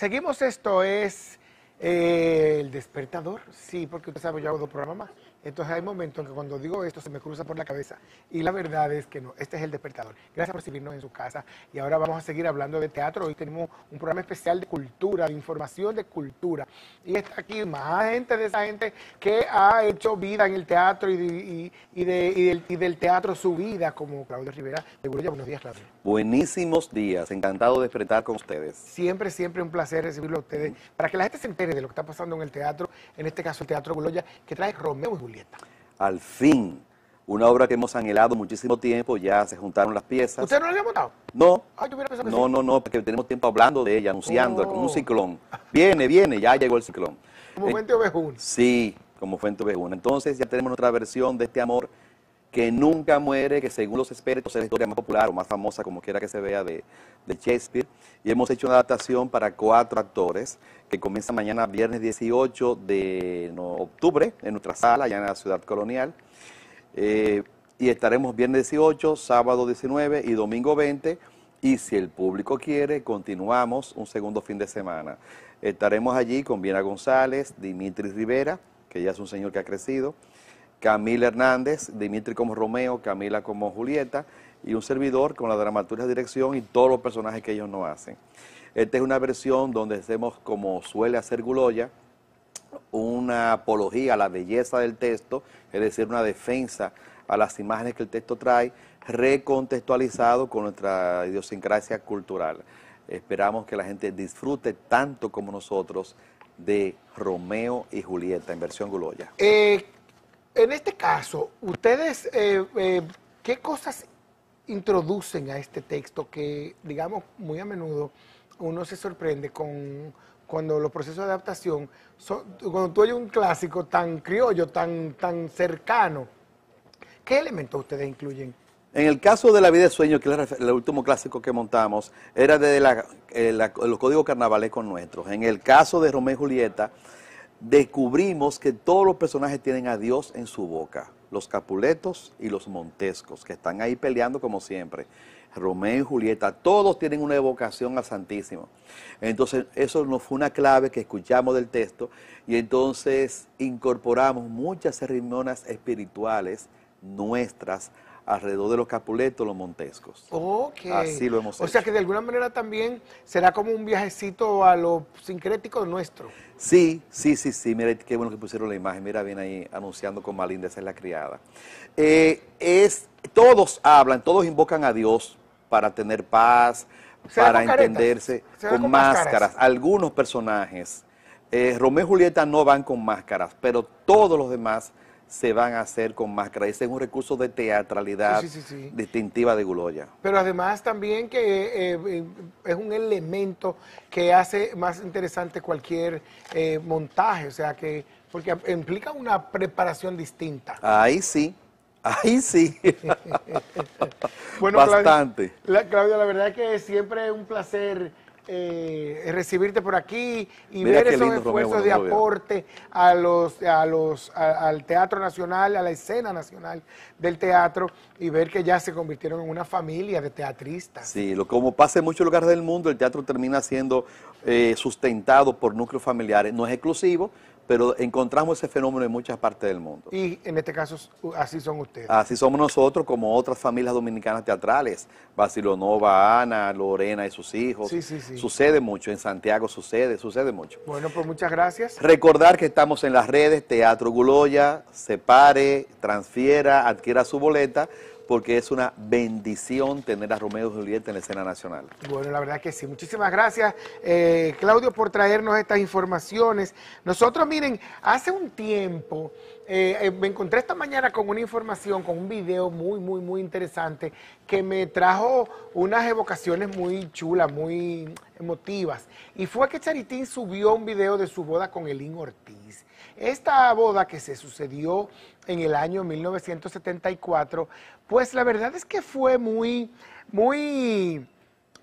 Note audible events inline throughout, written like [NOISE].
Seguimos, esto es eh, El Despertador. Sí, porque usted sabe, yo hago dos programas más. Entonces hay momentos que cuando digo esto se me cruza por la cabeza y la verdad es que no, este es el despertador. Gracias por recibirnos en su casa y ahora vamos a seguir hablando de teatro. Hoy tenemos un programa especial de cultura, de información de cultura y está aquí más gente de esa gente que ha hecho vida en el teatro y, del, teatro su vida, como Claudio Rivera. de ya buenos días, Claudio. Buenísimos días, encantado de despertar con ustedes. Siempre, siempre un placer recibirlo a ustedes para que la gente se entere de lo que está pasando en el teatro, en este caso el Teatro Goloya, que trae Romeo y al fin, una obra que hemos anhelado muchísimo tiempo, ya se juntaron las piezas. ¿Usted no la había montado? No. no, no, no, porque tenemos tiempo hablando de ella, anunciando, como un oh. ciclón. Viene, viene, ya llegó el ciclón. Como fuente Fuente Ovejuna. Sí, como Fuente Ovejuna. Entonces ya tenemos nuestra versión de este amor que nunca muere, que según los expertos es la historia más popular o más famosa, como quiera que se vea, de, de Shakespeare y hemos hecho una adaptación para cuatro actores que comienza mañana viernes 18 de octubre en nuestra sala allá en la ciudad colonial. Eh, y estaremos viernes 18, sábado 19 y domingo 20. Y si el público quiere, continuamos un segundo fin de semana. Estaremos allí con Viena González, Dimitri Rivera, que ya es un señor que ha crecido, Camila Hernández, Dimitri como Romeo, Camila como Julieta y un servidor con la dramaturgia, dirección y todos los personajes que ellos no hacen. Esta es una versión donde hacemos, como suele hacer Guloya, una apología a la belleza del texto, es decir, una defensa a las imágenes que el texto trae, recontextualizado con nuestra idiosincrasia cultural. Esperamos que la gente disfrute tanto como nosotros de Romeo y Julieta en versión Guloya. Eh, en este caso, ustedes, eh, eh, ¿qué cosas introducen a este texto que, digamos, muy a menudo uno se sorprende con cuando los procesos de adaptación, son, cuando tú oyes un clásico tan criollo, tan, tan cercano, ¿qué elementos ustedes incluyen? En el caso de La vida de sueño, que es el último clásico que montamos, era de la, eh, la, los códigos con nuestros. En el caso de Romeo y Julieta, descubrimos que todos los personajes tienen a Dios en su boca los Capuletos y los Montescos, que están ahí peleando como siempre. Romeo y Julieta, todos tienen una evocación al Santísimo. Entonces, eso nos fue una clave que escuchamos del texto y entonces incorporamos muchas ceremonias espirituales nuestras alrededor de los Capuletos, los Montescos. Ok. Así lo hemos o hecho. O sea que de alguna manera también será como un viajecito a lo sincrético nuestro. Sí, sí, sí, sí. Mira qué bueno que pusieron la imagen. Mira viene ahí anunciando con Malinda, esa es la criada. Eh, es, todos hablan, todos invocan a Dios para tener paz, para entenderse con, máscaras. Algunos personajes, eh, y Julieta no van con máscaras, pero todos los demás se van a hacer con máscara. Ese es un recurso de teatralidad distintiva de Guloya. Pero además también que eh, eh, es un elemento que hace más interesante cualquier eh, montaje, o sea que porque implica una preparación distinta. Ahí sí, Ahí sí. [LAUGHS] bueno, Bastante. Claudia, la, la verdad que siempre es un placer eh, eh, recibirte por aquí y ver esos esfuerzos de aporte a los, a los, al Teatro Nacional, a la escena nacional del teatro y ver que ya se convirtieron en una familia de teatristas. Sí, lo, como pasa en muchos lugares del mundo, el teatro termina siendo eh, sustentado por núcleos familiares. No es exclusivo, pero encontramos ese fenómeno en muchas partes del mundo. Y en este caso, así son ustedes. Así somos nosotros, como otras familias dominicanas teatrales, Basilonova, Ana, Lorena y sus hijos. Sí, sí, sí. Sucede mucho, en Santiago sucede, sucede mucho. Bueno, pues muchas gracias. Recordar que estamos en las redes Teatro Guloya, pare Transfiera, adquiera su boleta porque es una bendición tener a Romeo y Julieta en la escena nacional. Bueno, la verdad que sí. Muchísimas gracias, eh, Claudio, por traernos estas informaciones. Nosotros, miren, hace un tiempo eh, eh, me encontré esta mañana con una información, con un video muy, muy, muy interesante que me trajo unas evocaciones muy chulas, muy emotivas. Y fue que Charitín subió un video de su boda con Elín Ortiz. Esta boda que se sucedió en el año 1974, pues la verdad es que fue muy, muy,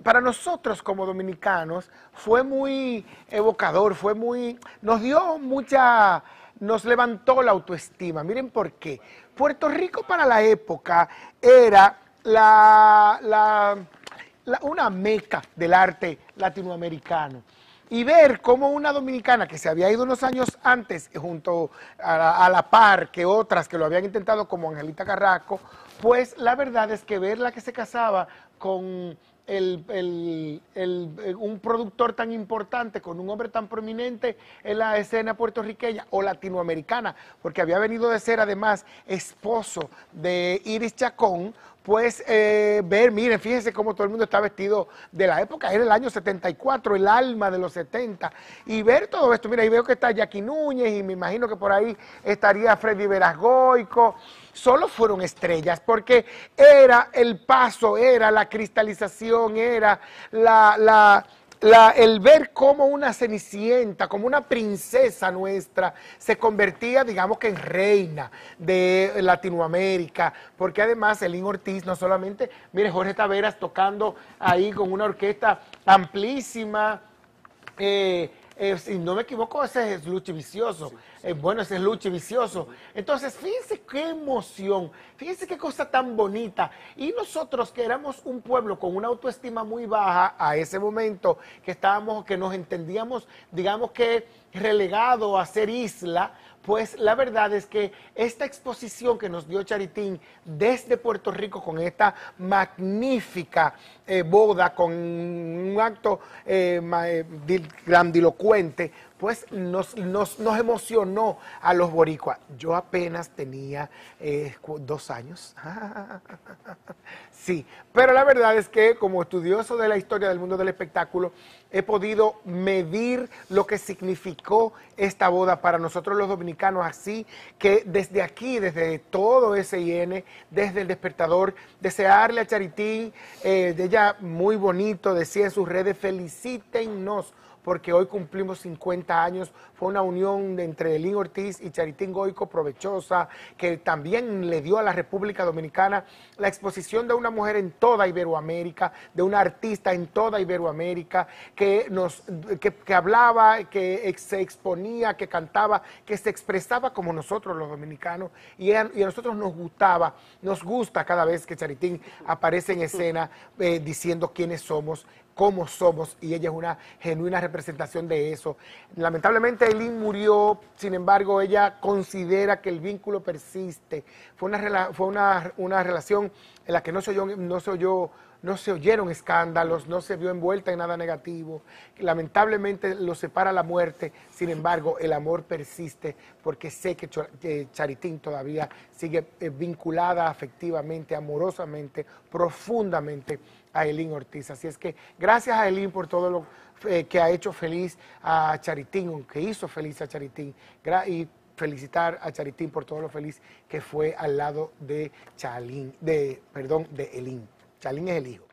para nosotros como dominicanos, fue muy evocador, fue muy, nos dio mucha, nos levantó la autoestima. Miren por qué. Puerto Rico para la época era la, una meca del arte latinoamericano y ver cómo una dominicana que se había ido unos años antes eh, junto a la, par que otras que lo habían intentado como Angelita Carraco, pues la verdad es que verla que se casaba con el, eh, un productor tan importante, con un hombre tan prominente en la escena puertorriqueña o latinoamericana, porque había venido de ser además esposo de Iris Chacón, pues ver, miren, fíjense cómo todo el mundo está vestido de la época, era el año 74, el alma de los 70, y ver todo esto, mira, ahí veo que está Jackie Núñez y me imagino que por ahí estaría Freddy Verasgoico, solo fueron estrellas, porque era el paso, era la cristalización, era la la, el ver cómo una cenicienta, como una princesa nuestra, se convertía, digamos que en reina de Latinoamérica, porque además Elín Ortiz no solamente, mire, Jorge Taveras tocando ahí con una orquesta amplísima, eh, eh, si no me equivoco, ese es Luchi Vicioso. Eh, bueno, ese es Luchi Vicioso. Entonces, fíjense qué emoción, fíjense qué cosa tan bonita. Y nosotros que éramos un pueblo con una autoestima muy baja a ese momento, que estábamos, que nos entendíamos, digamos que relegado a ser isla, pues la verdad es que esta exposición que nos dio Charitín desde Puerto Rico con esta magnífica eh, boda, con un acto eh, eh, grandilocuente, pues nos, nos, emocionó a los boricuas. Yo apenas tenía eh, dos años. [LAUGHS] sí, pero la verdad es que como estudioso de la historia del mundo del espectáculo, he podido medir lo que significó esta boda para nosotros los dominicanos, así que desde aquí, desde todo SIN, desde el despertador, desearle a Charitín, eh, de ella muy bonito, decía en sus redes, felicítennos porque hoy cumplimos 50 años. Fue una unión entre Elín Ortiz y Charitín Goico provechosa, que también le dio a la República Dominicana la exposición de una mujer en toda Iberoamérica, de una artista en toda Iberoamérica, que, nos, hablaba, que se exponía, que cantaba, que se expresaba como nosotros los dominicanos. Y a, nosotros nos gustaba, nos gusta cada vez que Charitín aparece en escena eh, diciendo quiénes somos cómo somos y ella es una genuina representación de eso. Lamentablemente Eileen murió, sin embargo ella considera que el vínculo persiste. Fue una, fue una, relación en la que no se no se oyeron escándalos, no se vio envuelta en nada negativo. Lamentablemente lo separa la muerte, sin embargo el amor persiste porque sé que Charitín todavía sigue eh, vinculada afectivamente, amorosamente, profundamente a Elín Ortiz. Así es que gracias a Elín por todo lo eh, que ha hecho feliz a Charitín, que hizo feliz a Charitín. y felicitar a Charitín por todo lo feliz que fue al lado de Chalín, de, perdón, de Elín. Chalín es el hijo.